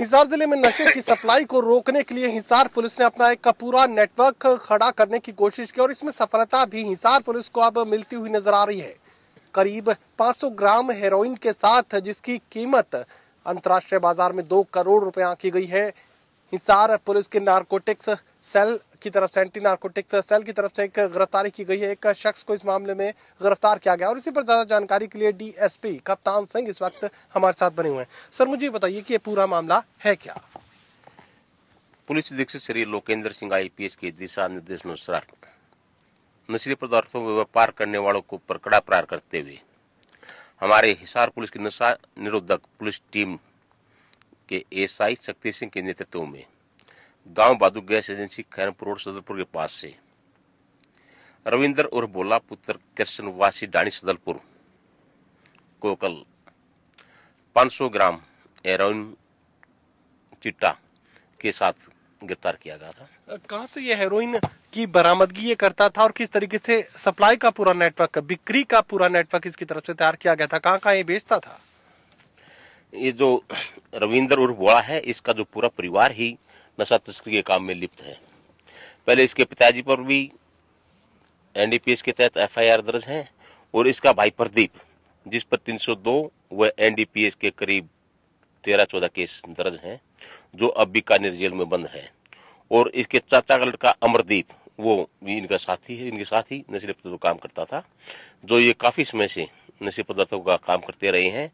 हिसार जिले में नशे की सप्लाई को रोकने के लिए हिसार पुलिस ने अपना एक पूरा नेटवर्क खड़ा करने की कोशिश की और इसमें सफलता भी हिसार पुलिस को अब मिलती हुई नजर आ रही है करीब 500 ग्राम हेरोइन के साथ जिसकी कीमत अंतर्राष्ट्रीय बाजार में दो करोड़ रुपया की गई है हिसार पुलिस के नारकोटिक्स सेल की तरफ से एंटी नारकोटिक्स सेल की तरफ से एक गिरफ्तारी की गई है एक शख्स को इस मामले में गिरफ्तार किया गया और इसी पर ज़्यादा जानकारी के लिए डीएसपी कप्तान सिंह इस वक्त हमारे साथ बने हुए हैं सर मुझे बताइए कि ये पूरा मामला है क्या पुलिस अधीक्षक श्री लोकेंद्र सिंह आई के दिशा निर्देश अनुसार नशीले पदार्थों में व्यापार करने वालों को प्रकड़ा प्रार करते हुए हमारे हिसार पुलिस की नशा निरोधक पुलिस टीम के एसआई शक्ति सिंह के नेतृत्व में गांव Badu gas agency Khairampur road Sadarpur के पास से रविंदर और बोला पुत्र वासी डाणी सदरपुर को कल 500 ग्राम हेरोइन चिट्टा के साथ गिरफ्तार किया गया था कहाँ से यह हेरोइन की बरामदगी ये करता था और किस तरीके से सप्लाई का पूरा नेटवर्क बिक्री का पूरा नेटवर्क इसकी तरफ से तैयार किया गया था कहाँ कहाँ ये बेचता था ये जो रविंदर उर्फ बोड़ा है इसका जो पूरा परिवार ही नशा तस्करी के काम में लिप्त है पहले इसके पिताजी पर भी एनडीपीएस के तहत एफआईआर दर्ज है और इसका भाई प्रदीप जिस पर 302 व एनडीपीएस के करीब तेरह चौदह केस दर्ज हैं जो अब बीकानेर जेल में बंद है और इसके चाचा का लड़का अमरदीप वो भी इनका साथी है इनके साथ ही नशे काम करता था जो ये काफ़ी समय से नशे पदार्थों का काम करते रहे हैं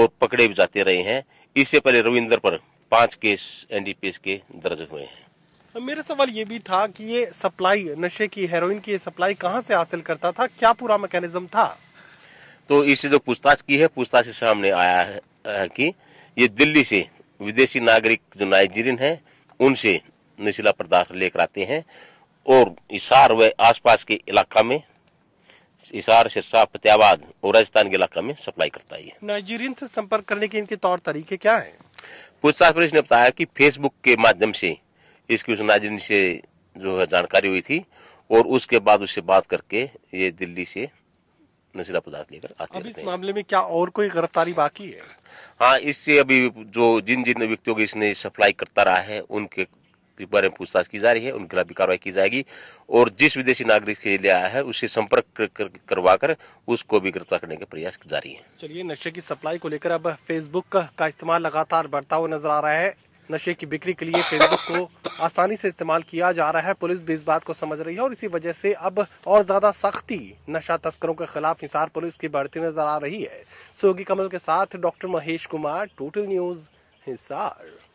और पकड़े भी जाते रहे हैं इससे पहले रविंदर पर पांच केस एनडीपीएस के दर्ज हुए हैं मेरा सवाल ये भी था कि ये सप्लाई नशे की हेरोइन की सप्लाई कहाँ से हासिल करता था क्या पूरा मैकेनिज्म था तो इससे जो पूछताछ की है पूछताछ सामने आया है कि ये दिल्ली से विदेशी नागरिक जो नाइजीरियन है उनसे नशीला पदार्थ लेकर आते हैं और इसार व आसपास के इलाका में इसार सिरसा फतेहाबाद और राजस्थान के इलाका में सप्लाई करता है नाइजीरियन से संपर्क करने के इनके तौर तरीके क्या है पूछताछ पुलिस ने बताया कि फेसबुक के माध्यम से इसकी उस नाइजीरियन से जो है जानकारी हुई थी और उसके बाद उससे बात करके ये दिल्ली से नशीला पदार्थ लेकर आते अब इस मामले में क्या और कोई गिरफ्तारी बाकी है हाँ इससे अभी जो जिन जिन व्यक्तियों की इसने सप्लाई करता रहा है उनके के बारे में पूछताछ की जा रही है उनके खिलाफ भी कार्रवाई की जाएगी और जिस विदेशी नागरिक के लिए आया है उससे संपर्क करवा कर उसको भी गिरफ्तार करने के प्रयास जारी है चलिए नशे की सप्लाई को लेकर अब फेसबुक का इस्तेमाल लगातार बढ़ता हुआ नजर आ रहा है नशे की बिक्री के लिए फेसबुक को आसानी से इस्तेमाल किया जा रहा है पुलिस भी इस बात को समझ रही है और इसी वजह से अब और ज्यादा सख्ती नशा तस्करों के खिलाफ हिसार पुलिस की बढ़ती नजर आ रही है सोगी कमल के साथ doctor Mahesh Kumar total news Hisar